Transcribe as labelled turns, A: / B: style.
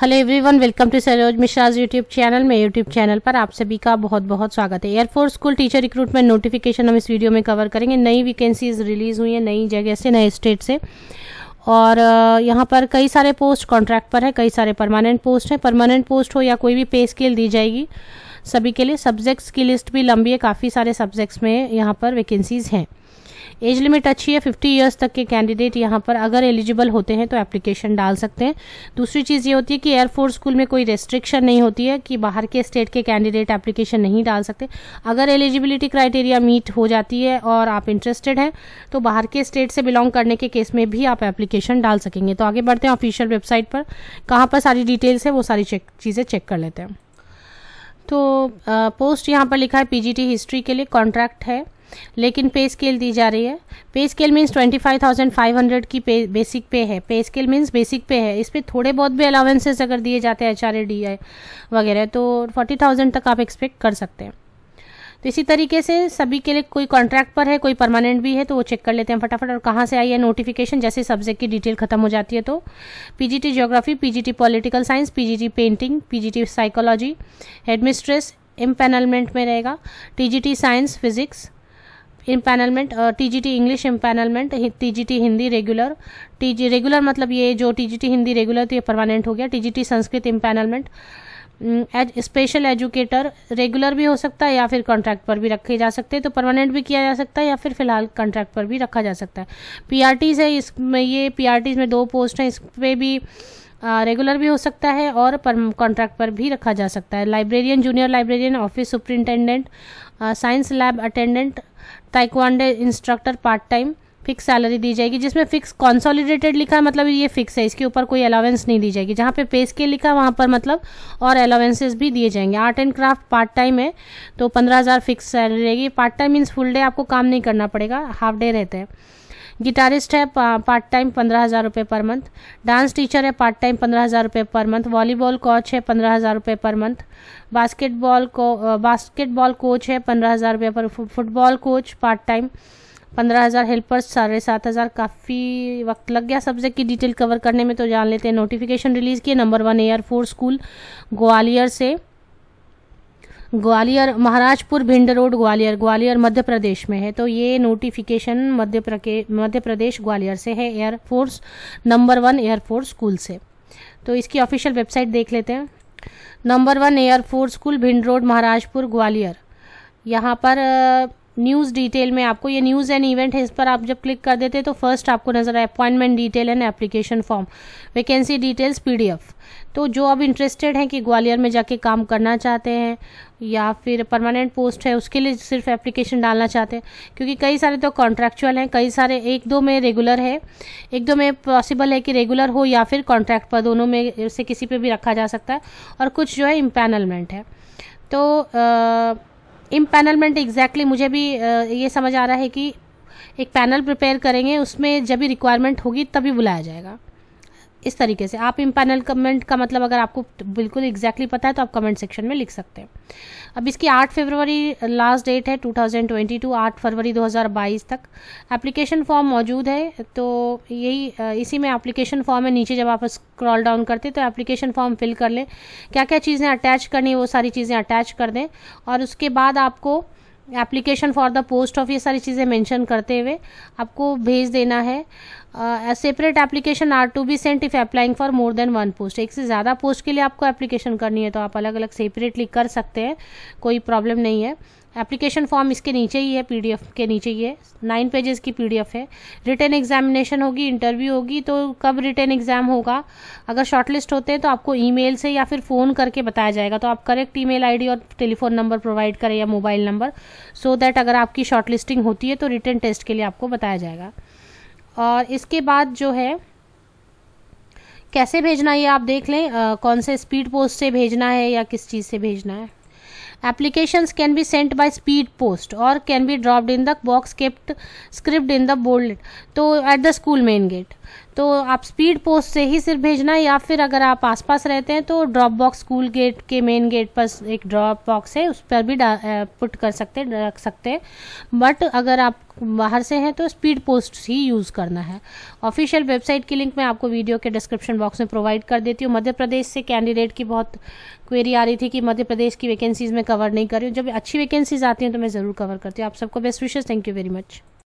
A: Hello everyone welcome to Saroj Mishra's YouTube channel में YouTube channel पर आप सभी का बहुत बहुत स्वागत है air force school teacher recruitment notification हम इस वीडियो में कवर करेंगे नई वैकेंसीज रिलीज़ हुई है नई जगह से नए स्टेट से और यहाँ पर कई सारे पोस्ट कॉन्ट्रैक्ट पर है कई सारे परमानेंट पोस्ट हैं परमानेंट पोस्ट हो या कोई भी पे स्केल दी जाएगी सभी के लिए सब्जेक्ट्स की लिस्ट भी लंबी है काफ़ी सारे सब्जेक्ट्स में यहाँ पर वैकेंसीज़ हैं एज लिमिट अच्छी है फिफ्टी ईयर्स तक के कैंडिडेट यहाँ पर अगर एलिजिबल होते हैं तो एप्लीकेशन डाल सकते हैं दूसरी चीज़ ये होती है कि एयरफोर्स स्कूल में कोई रेस्ट्रिक्शन नहीं होती है कि बाहर के स्टेट के कैंडिडेट एप्लीकेशन नहीं डाल सकते अगर एलिजिबिलिटी क्राइटेरिया मीट हो जाती है और आप इंटरेस्टेड हैं तो बाहर के स्टेट से बिलोंग करने के केस में भी आप एप्लीकेशन डाल सकेंगे तो आगे बढ़ते हैं ऑफिशियल वेबसाइट पर कहाँ पर सारी डिटेल्स है वो सारी चेक चीज़ें चेक कर लेते हैं तो आ, पोस्ट यहाँ पर लिखा है पीजीटी हिस्ट्री के लिए कॉन्ट्रैक्ट है लेकिन पे स्केल दी जा रही है pay scale means twenty five thousand five hundred की पे बेसिक पे है पे स्केल मीन्स बेसिक पे है इस पर थोड़े बहुत भी अलावेंसेज अगर दिए जाते हैं एच आर डी आई वगैरह तो फोर्टी थाउजेंड तक आप एक्सपेक्ट कर सकते हैं तो इसी तरीके से सभी के लिए कोई कॉन्ट्रैक्ट पर है कोई परमानेंट भी है तो वो चेक कर लेते हैं फटाफट और कहाँ से आई है नोटिफिकेशन जैसे सब्जेक्ट की डिटेल खत्म हो जाती है तो PGT geography PGT political science PGT painting PGT psychology headmistress empanelment में रहेगा TGT science physics empanelment TGT English empanelment TGT Hindi regular TG regular मतलब ये जो T G T Hindi regular तो ये परमानेंट हो गया T Sanskrit empanelment as special educator regular भी हो सकता है या फिर कॉन्ट्रैक्ट पर भी रखे जा सकते हैं तो परमानेंट भी किया जा सकता है या फिर फिलहाल कॉन्ट्रैक्ट पर भी रखा जा सकता है पीआरटीज है इसमें ये पीआरटीज में दो पोस्ट हैं इस पर भी रेगुलर भी हो सकता है और कॉन्ट्रैक्ट पर भी रखा जा सकता है librarian junior librarian office superintendent science lab attendant taekwondo instructor part time fix salary दी जाएगी जिसमें फिक्स कॉन्सोलिडेटेड लिखा है मतलब ये फिक्स है इसके ऊपर कोई अलावेंस नहीं दी जाएगी जहाँ पे पे स्केल लिखा है वहाँ पर मतलब और अलावेंसेज भी दिए जाएंगे art and craft part time है तो पंद्रह हज़ार फिक्स सैलरी रहेगी part time means full day आपको काम नहीं करना पड़ेगा हाफ डे रहते हैं गिटारिस्ट है पार्ट टाइम पंद्रह हज़ार रुपये पर मंथ डांस टीचर है पार्ट टाइम पंद्रह हज़ार रुपये पर मंथ वॉलीबॉल कोच है पंद्रह हज़ार रुपये पर मंथ बास्केटबॉल को बास्केटबॉल कोच है पंद्रह हज़ार रुपये पर फुटबॉल कोच पार्ट टाइम पंद्रह हज़ार हेल्पर्स साढ़े सात हज़ार काफ़ी वक्त लग गया सब्जेक्ट की डिटेल कवर करने में तो जान लेते हैं नोटिफिकेशन रिलीज़ किए number one air force school Gwalior से ग्वालियर महाराजपुर भिंड रोड ग्वालियर ग्वालियर मध्य प्रदेश में है तो ये नोटिफिकेशन मध्य मध्य प्रदेश ग्वालियर से है air force number one air force school से तो इसकी ऑफिशियल वेबसाइट देख लेते हैं number one air force school Bhind road Maharajpur Gwalior यहाँ पर न्यूज़ डिटेल में आपको ये न्यूज़ एंड इवेंट है इस पर आप जब क्लिक कर देते हैं तो फर्स्ट आपको नज़र आए appointment detail and application form vacancy details PDF तो जो आप इंटरेस्टेड हैं कि ग्वालियर में जाके काम करना चाहते हैं या फिर परमानेंट पोस्ट है उसके लिए सिर्फ एप्लीकेशन डालना चाहते हैं क्योंकि कई सारे तो कॉन्ट्रैक्चुअल हैं कई सारे एक दो में रेगुलर है एक दो में पॉसिबल है कि रेगुलर हो या फिर कॉन्ट्रैक्ट पर दोनों में से किसी पर भी रखा जा सकता है और कुछ जो है इम्पैनलमेंट है तो आ, इम्पैनलमेंट एग्जैक्टली exactly, मुझे भी ये समझ आ रहा है कि एक पैनल प्रिपेयर करेंगे उसमें जब भी रिक्वायरमेंट होगी तभी बुलाया जाएगा इस तरीके से आप इम्पैनल कमेंट का मतलब अगर आपको बिल्कुल एग्जैक्टली पता है तो आप कमेंट सेक्शन में लिख सकते हैं अब इसकी 8 uh, फरवरी लास्ट डेट है 2022 8 फरवरी 2022 तक एप्लीकेशन फॉर्म मौजूद है तो यही uh, इसी में एप्लीकेशन फॉर्म है नीचे जब आप स्क्रॉल डाउन करते तो एप्लीकेशन फॉर्म फिल कर लें क्या क्या चीज़ें अटैच करनी वो सारी चीज़ें अटैच कर दें और उसके बाद आपको application for the post of ये सारी चीज़ें मेंशन करते हुए आपको भेज देना है separate application are to be sent if applying for more than one post एक से ज़्यादा पोस्ट के लिए आपको एप्लीकेशन करनी है तो आप अलग अलग सेपरेटली कर सकते हैं कोई प्रॉब्लम नहीं है एप्लीकेशन फॉर्म इसके नीचे ही है पीडीएफ के नीचे ही है नाइन पेजेस की पीडीएफ है रिटर्न एग्जामिनेशन होगी इंटरव्यू होगी तो कब रिटर्न एग्जाम होगा अगर शॉर्टलिस्ट होते हैं तो आपको ईमेल से या फिर फ़ोन करके बताया जाएगा तो आप करेक्ट ईमेल आईडी और टेलीफोन नंबर प्रोवाइड करें या मोबाइल नंबर सो दैट अगर आपकी शॉर्ट होती है तो रिटर्न टेस्ट के लिए आपको बताया जाएगा और इसके बाद जो है कैसे भेजना है ये आप देख लें आ, कौन से स्पीड पोस्ट से भेजना है या किस चीज़ से भेजना है Applications can be sent by speed post or can be dropped in the box kept script in the bold. So at the school main gate. तो आप स्पीड पोस्ट से ही सिर्फ भेजना या फिर अगर आप आसपास रहते हैं तो ड्रॉप बॉक्स स्कूल गेट के मेन गेट पर एक ड्रॉप बॉक्स है उस पर भी पुट कर सकते रख सकते हैं बट अगर आप बाहर से हैं तो स्पीड पोस्ट ही यूज़ करना है ऑफिशियल वेबसाइट की लिंक मैं आपको वीडियो के डिस्क्रिप्शन बॉक्स में प्रोवाइड कर देती हूँ मध्य प्रदेश से कैंडिडेट की बहुत क्वेरी आ रही थी कि मध्य प्रदेश की वैकेंसीज़ में कवर नहीं कर रही हूँ जब अच्छी वैकेंसीज़ आती हैं तो मैं ज़रूर कवर करती हूँ आप सबको बेस्ट विशेष थैंक यू वेरी मच